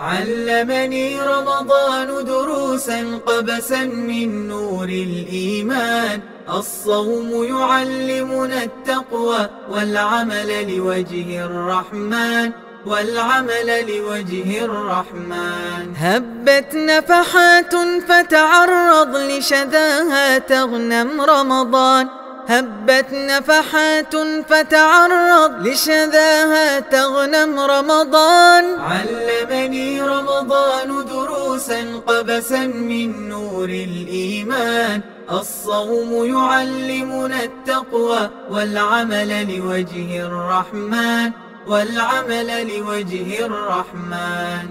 علمني رمضان دروسا قبسا من نور الإيمان الصوم يعلمنا التقوى والعمل لوجه الرحمن والعمل لوجه الرحمن هبت نفحات فتعرض لشذاها تغنم رمضان هبت نفحات فتعرض لشذاها تغنم رمضان علمني رمضان دروسا قبسا من نور الإيمان الصوم يعلمنا التقوى والعمل لوجه الرحمن والعمل لوجه الرحمن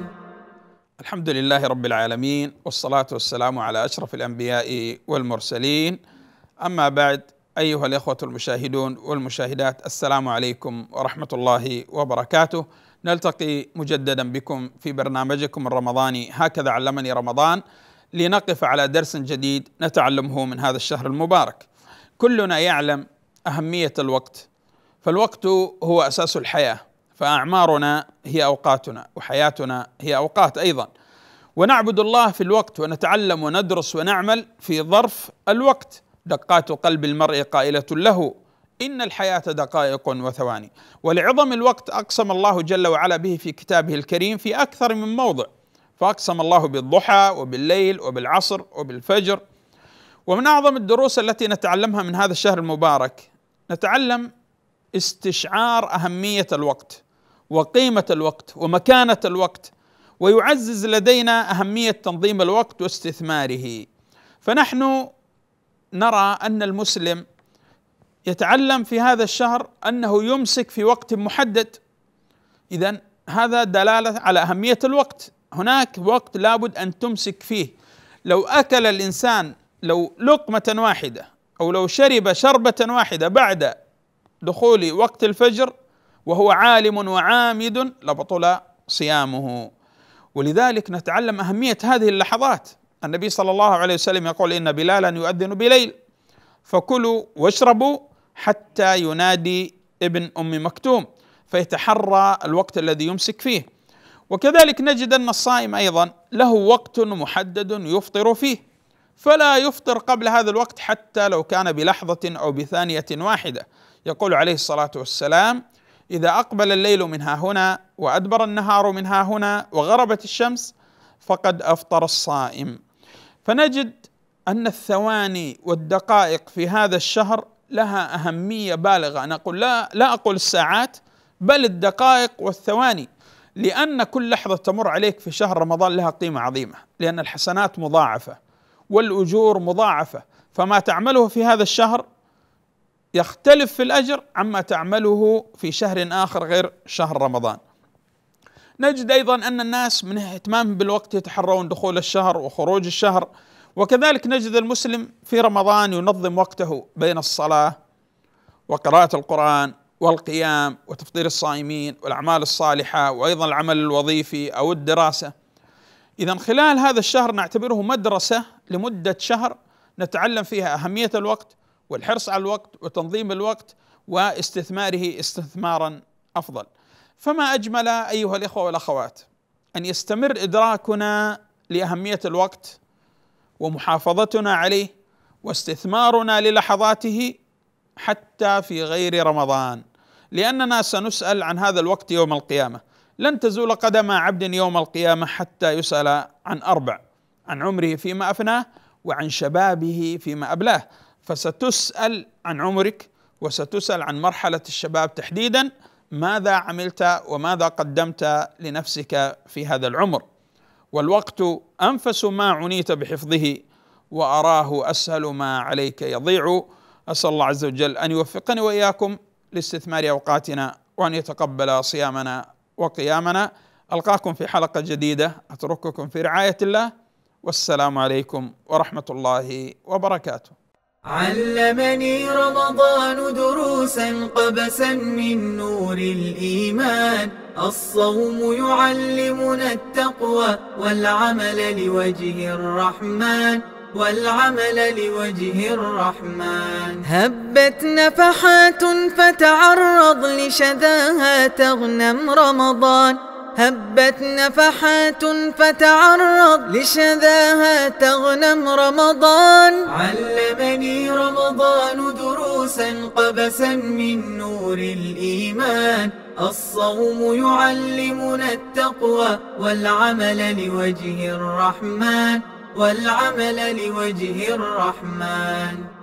الحمد لله رب العالمين والصلاة والسلام على أشرف الأنبياء والمرسلين أما بعد أيها الإخوة المشاهدون والمشاهدات السلام عليكم ورحمة الله وبركاته نلتقي مجددا بكم في برنامجكم الرمضاني هكذا علمني رمضان لنقف على درس جديد نتعلمه من هذا الشهر المبارك كلنا يعلم أهمية الوقت فالوقت هو أساس الحياة فأعمارنا هي أوقاتنا وحياتنا هي أوقات أيضا ونعبد الله في الوقت ونتعلم وندرس ونعمل في ظرف الوقت دقات قلب المرء قائلة له إن الحياة دقائق وثواني ولعظم الوقت أقسم الله جل وعلا به في كتابه الكريم في أكثر من موضع فأقسم الله بالضحى وبالليل وبالعصر وبالفجر ومن أعظم الدروس التي نتعلمها من هذا الشهر المبارك نتعلم استشعار أهمية الوقت وقيمة الوقت ومكانة الوقت ويعزز لدينا أهمية تنظيم الوقت واستثماره فنحن نرى ان المسلم يتعلم في هذا الشهر انه يمسك في وقت محدد اذا هذا دلاله على اهميه الوقت هناك وقت لابد ان تمسك فيه لو اكل الانسان لو لقمه واحده او لو شرب شربه واحده بعد دخول وقت الفجر وهو عالم وعامد لبطل صيامه ولذلك نتعلم اهميه هذه اللحظات النبي صلى الله عليه وسلم يقول إن بلالا يؤذن بليل فكلوا واشربوا حتى ينادي ابن أم مكتوم فيتحرى الوقت الذي يمسك فيه وكذلك نجد أن الصائم أيضا له وقت محدد يفطر فيه فلا يفطر قبل هذا الوقت حتى لو كان بلحظة أو بثانية واحدة يقول عليه الصلاة والسلام إذا أقبل الليل من ها هنا وأدبر النهار من ها هنا وغربت الشمس فقد أفطر الصائم فنجد ان الثواني والدقائق في هذا الشهر لها اهميه بالغه انا اقول لا لا اقول الساعات بل الدقائق والثواني لان كل لحظه تمر عليك في شهر رمضان لها قيمه عظيمه لان الحسنات مضاعفه والاجور مضاعفه فما تعمله في هذا الشهر يختلف في الاجر عما تعمله في شهر اخر غير شهر رمضان نجد أيضا أن الناس من اهتمامهم بالوقت يتحرون دخول الشهر وخروج الشهر وكذلك نجد المسلم في رمضان ينظم وقته بين الصلاة وقراءة القرآن والقيام وتفطير الصائمين والأعمال الصالحة وأيضا العمل الوظيفي أو الدراسة إذا خلال هذا الشهر نعتبره مدرسة لمدة شهر نتعلم فيها أهمية الوقت والحرص على الوقت وتنظيم الوقت واستثماره استثمارا أفضل فما اجمل ايها الاخوه والاخوات ان يستمر ادراكنا لاهميه الوقت ومحافظتنا عليه واستثمارنا للحظاته حتى في غير رمضان لاننا سنسال عن هذا الوقت يوم القيامه لن تزول قدم عبد يوم القيامه حتى يسال عن اربع عن عمره فيما افناه وعن شبابه فيما ابلاه فستسال عن عمرك وستسال عن مرحله الشباب تحديدا ماذا عملت وماذا قدمت لنفسك في هذا العمر والوقت انفس ما عنيت بحفظه واراه اسهل ما عليك يضيع اسال الله عز وجل ان يوفقني واياكم لاستثمار اوقاتنا وان يتقبل صيامنا وقيامنا القاكم في حلقه جديده اترككم في رعايه الله والسلام عليكم ورحمه الله وبركاته علمني رمضان دروسا قبسا من نور الإيمان الصوم يعلمنا التقوى والعمل لوجه الرحمن والعمل لوجه الرحمن هبت نفحات فتعرض لشذاها تغنم رمضان هبت نفحات فتعرض لشذاها تغنم رمضان علمني رمضان دروسا قبسا من نور الإيمان الصوم يعلمنا التقوى والعمل لوجه الرحمن والعمل لوجه الرحمن